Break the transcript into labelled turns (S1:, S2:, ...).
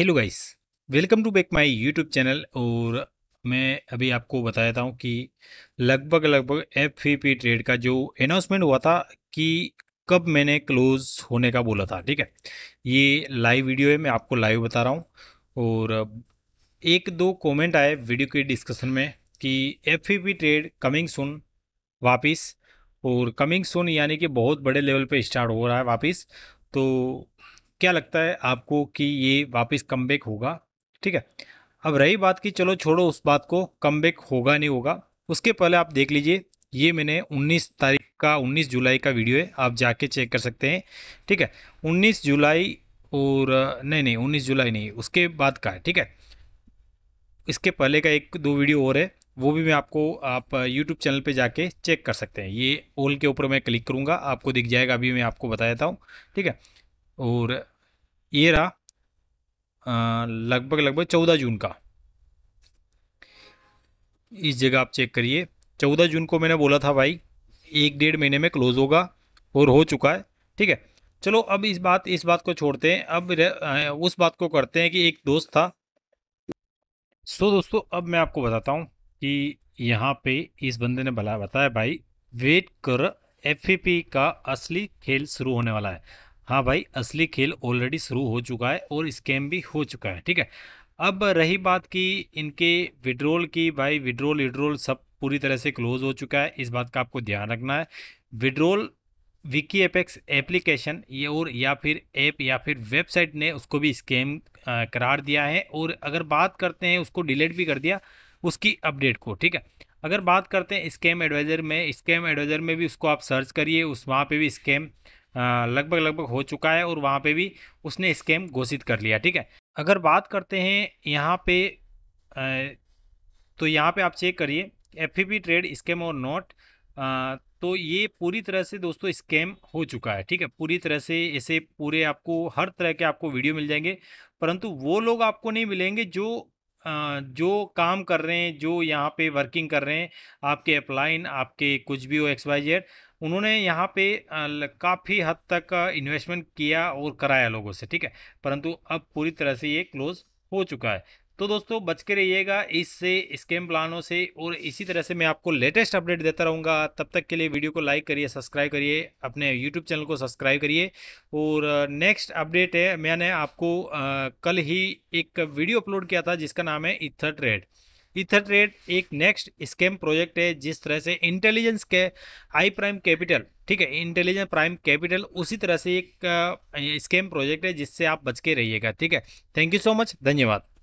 S1: hello guys welcome to back my YouTube channel और मैं अभी आपको बताया हूँ कि लगभग लगभग एफ पी ट्रेड का जो अनाउंसमेंट हुआ था कि कब मैंने क्लोज होने का बोला था ठीक है ये लाइव वीडियो है मैं आपको लाइव बता रहा हूँ और एक दो कमेंट आए वीडियो के डिस्कशन में कि F P trade coming soon वापिस और कमिंग सुन यानी कि बहुत बड़े लेवल पर स्टार्ट हो रहा है वापिस तो क्या लगता है आपको कि ये वापस कम होगा ठीक है अब रही बात की चलो छोड़ो उस बात को कम होगा नहीं होगा उसके पहले आप देख लीजिए ये मैंने 19 तारीख का 19 जुलाई का वीडियो है आप जाके चेक कर सकते हैं ठीक है 19 जुलाई और नहीं नहीं 19 जुलाई नहीं उसके बाद का है ठीक है इसके पहले का एक दो वीडियो और है वो भी मैं आपको आप यूट्यूब चैनल पे जाके चेक कर सकते हैं ये ओल के ऊपर मैं क्लिक करूँगा आपको दिख जाएगा अभी मैं आपको बता देता हूँ ठीक है और ये रहा लगभग लगभग चौदह जून का इस जगह आप चेक करिए चौदह जून को मैंने बोला था भाई एक डेढ़ महीने में क्लोज होगा और हो चुका है ठीक है चलो अब इस बात इस बात को छोड़ते हैं अब उस बात को करते हैं कि एक दोस्त था सो दोस्तों अब मैं आपको बताता हूँ कि यहाँ पे इस बंदे ने भला बताया भाई वेट कर एफ का असली खेल शुरू होने वाला है हाँ भाई असली खेल ऑलरेडी शुरू हो चुका है और स्कैम भी हो चुका है ठीक है अब रही बात की इनके विड्रोल की भाई विड्रोल विड्रोल सब पूरी तरह से क्लोज हो चुका है इस बात का आपको ध्यान रखना है विड्रोल विकी एपेक्स एप्लीकेशन ये और या फिर ऐप या फिर वेबसाइट ने उसको भी स्कैम करार दिया है और अगर बात करते हैं उसको डिलीट भी कर दिया उसकी अपडेट को ठीक है अगर बात करते हैं स्कैम एडवाइज़र में स्कैम एडवाइज़र में भी उसको आप सर्च करिए उस वहाँ पे भी स्कैम लगभग लगभग हो चुका है और वहाँ पे भी उसने स्कैम घोषित कर लिया ठीक है अगर बात करते हैं यहाँ पे तो यहाँ पे आप चेक करिए एफ e ट्रेड स्कैम और नॉट तो ये पूरी तरह से दोस्तों स्कैम हो चुका है ठीक है पूरी तरह से ऐसे पूरे आपको हर तरह के आपको वीडियो मिल जाएंगे परंतु वो लोग आपको नहीं मिलेंगे जो जो काम कर रहे हैं जो यहाँ पे वर्किंग कर रहे हैं आपके अप्लाइन आपके कुछ भी हो एक्स वाई जेड उन्होंने यहाँ पे काफ़ी हद तक इन्वेस्टमेंट किया और कराया लोगों से ठीक है परंतु अब पूरी तरह से ये क्लोज़ हो चुका है तो दोस्तों बच के रहिएगा इससे स्कैम प्लानों से और इसी तरह से मैं आपको लेटेस्ट अपडेट देता रहूँगा तब तक के लिए वीडियो को लाइक करिए सब्सक्राइब करिए अपने यूट्यूब चैनल को सब्सक्राइब करिए और नेक्स्ट अपडेट है मैंने आपको कल ही एक वीडियो अपलोड किया था जिसका नाम है इथर ट्रेड इथर ट्रेड एक नेक्स्ट स्कैम प्रोजेक्ट है जिस तरह से इंटेलिजेंस के आई प्राइम कैपिटल ठीक है इंटेलिजेंस प्राइम कैपिटल उसी तरह से एक स्कैम प्रोजेक्ट है जिससे आप बच के रहिएगा ठीक है थैंक यू सो मच धन्यवाद